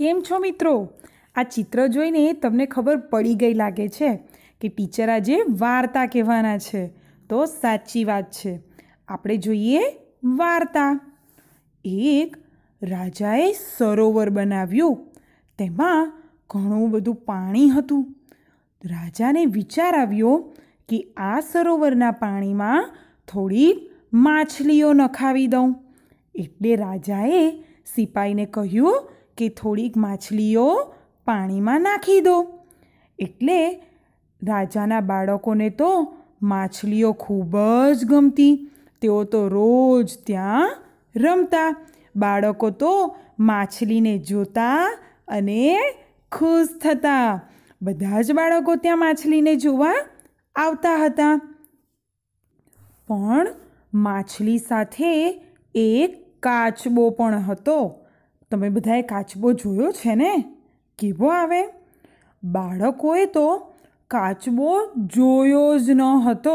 કેમ છો મિત્રો આ ચિત્ર જોઈને તમને ખબર પડી ગઈ લાગે છે કે ટીચર આજે વાર્તા કહેવાના છે તો સાચી વાત છે આપણે જોઈએ વાર્તા એક રાજાએ સરોવર બનાવ્યું તેમાં ઘણું બધું પાણી હતું રાજાને વિચાર આવ્યો કે આ સરોવરના પાણીમાં થોડીક માછલીઓ નખાવી દઉં એટલે રાજાએ સિપાઈને કહ્યું કે થોડીક માછલીઓ પાણીમાં નાખી દો એટલે રાજાના બાળકોને તો માછલીઓ ખૂબ જ ગમતી તેઓ તો રોજ ત્યાં રમતા બાળકો તો માછલીને જોતા અને ખુશ થતા બધા જ બાળકો ત્યાં માછલીને જોવા આવતા હતા પણ માછલી સાથે એક કાચબો પણ હતો તમે બધાએ કાચબો જોયો છે ને કેવો આવે બાળકોએ તો કાચબો જોયો જ ન હતો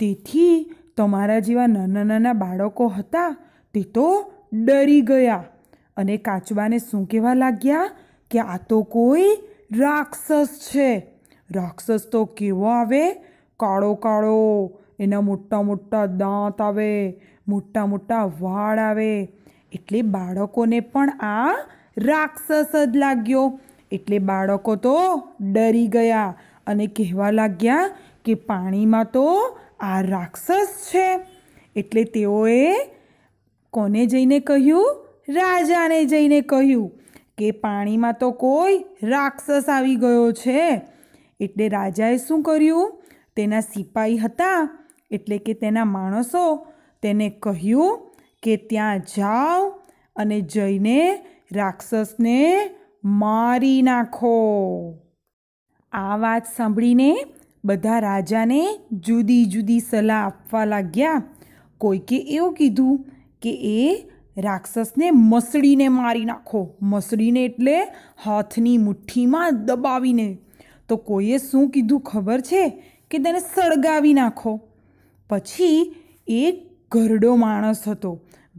તેથી તમારા જેવા નાના નાના બાળકો હતા તે તો ડરી ગયા અને કાચબાને શું કહેવા લાગ્યા કે આ તો કોઈ રાક્ષસ છે રાક્ષસ તો કેવો આવે કાળો કાળો એના મોટા મોટા દાંત આવે મોટા મોટા વાળ આવે એટલે બાળકોને પણ આ રાક્ષસ જ લાગ્યો એટલે બાળકો તો ડરી ગયા અને કહેવા લાગ્યા કે પાણીમાં તો આ રાક્ષસ છે એટલે તેઓએ કોને જઈને કહ્યું રાજાને જઈને કહ્યું કે પાણીમાં તો કોઈ રાક્ષસ આવી ગયો છે એટલે રાજાએ શું કર્યું તેના સિપાહી હતા એટલે કે તેના માણસો તેને કહ્યું કે ત્યાં જાઓ અને જઈને રાક્ષસને મારી નાખો આ વાત સાંભળીને બધા રાજાને જુદી જુદી સલાહ આપવા લાગ્યા કોઈકે એવું કીધું કે એ રાક્ષસને મસળીને મારી નાખો મસળીને એટલે હાથની મુઠ્ઠીમાં દબાવીને તો કોઈએ શું કીધું ખબર છે કે તેને સળગાવી નાખો પછી એક ઘરડો માણસ હતો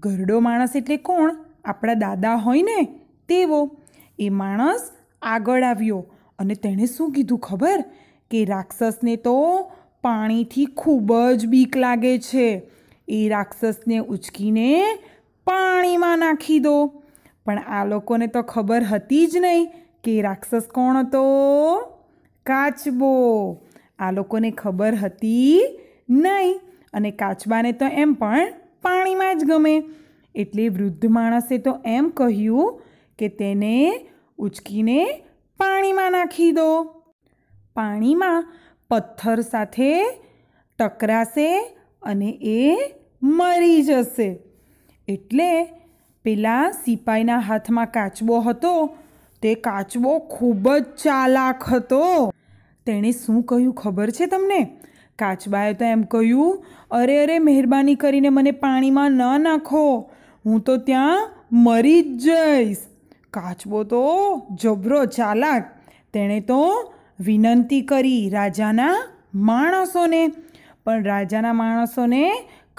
ઘરડો માણસ એટલે કોણ આપણા દાદા હોય ને તેવો એ માણસ આગળ આવ્યો અને તેણે શું કીધું ખબર કે રાક્ષસને તો પાણીથી ખૂબ જ બીક લાગે છે એ રાક્ષસને ઉચકીને પાણીમાં નાખી દો પણ આ લોકોને તો ખબર હતી જ નહીં કે રાક્ષસ કોણ હતો કાચબો આ લોકોને ખબર હતી નહીં અને કાચબાને તો એમ પણ પાણીમાં જ ગમે એટલે વૃદ્ધ માણસે તો એમ કહ્યું કે તેને ઉચકીને પાણીમાં નાખી દો પાણીમાં પથ્થર સાથે ટકરાશે અને એ મરી જશે એટલે પેલા સિપાઈના હાથમાં કાચબો હતો તે કાચબો ખૂબ જ ચાલાક હતો તેણે શું કહ્યું ખબર છે તમને કાચબાએ તો એમ કહ્યું અરે અરે મહેરબાની કરીને મને પાણીમાં ન નાખો હું તો ત્યાં મરી જ જઈશ કાચબો તો જબરો ચાલાક તેણે તો વિનંતી કરી રાજાના માણસોને પણ રાજાના માણસોને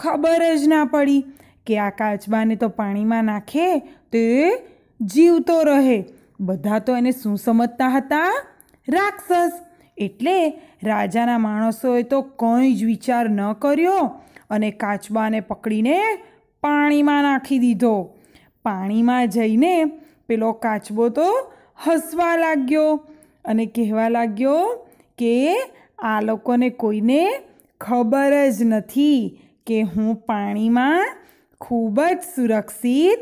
ખબર જ ના પડી કે આ કાચબાને તો પાણીમાં નાખે તે જીવતો રહે બધા તો એને શું સમજતા હતા રાક્ષસ એટલે રાજાના માણસોએ તો કંઈ જ વિચાર ન કર્યો અને કાચબાને પકડીને પાણીમાં નાખી દીધો પાણીમાં જઈને પેલો કાચબો તો હસવા લાગ્યો અને કહેવા લાગ્યો કે આ લોકોને કોઈને ખબર જ નથી કે હું પાણીમાં ખૂબ જ સુરક્ષિત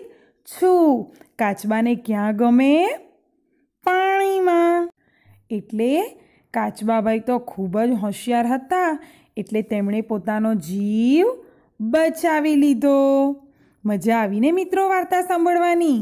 છું કાચબાને ક્યાં ગમે પાણીમાં એટલે કાચબાભાઈ તો ખૂબ જ હોશિયાર હતા એટલે તેમણે પોતાનો જીવ બચાવી લીધો મજા આવીને મિત્રો વાર્તા સાંભળવાની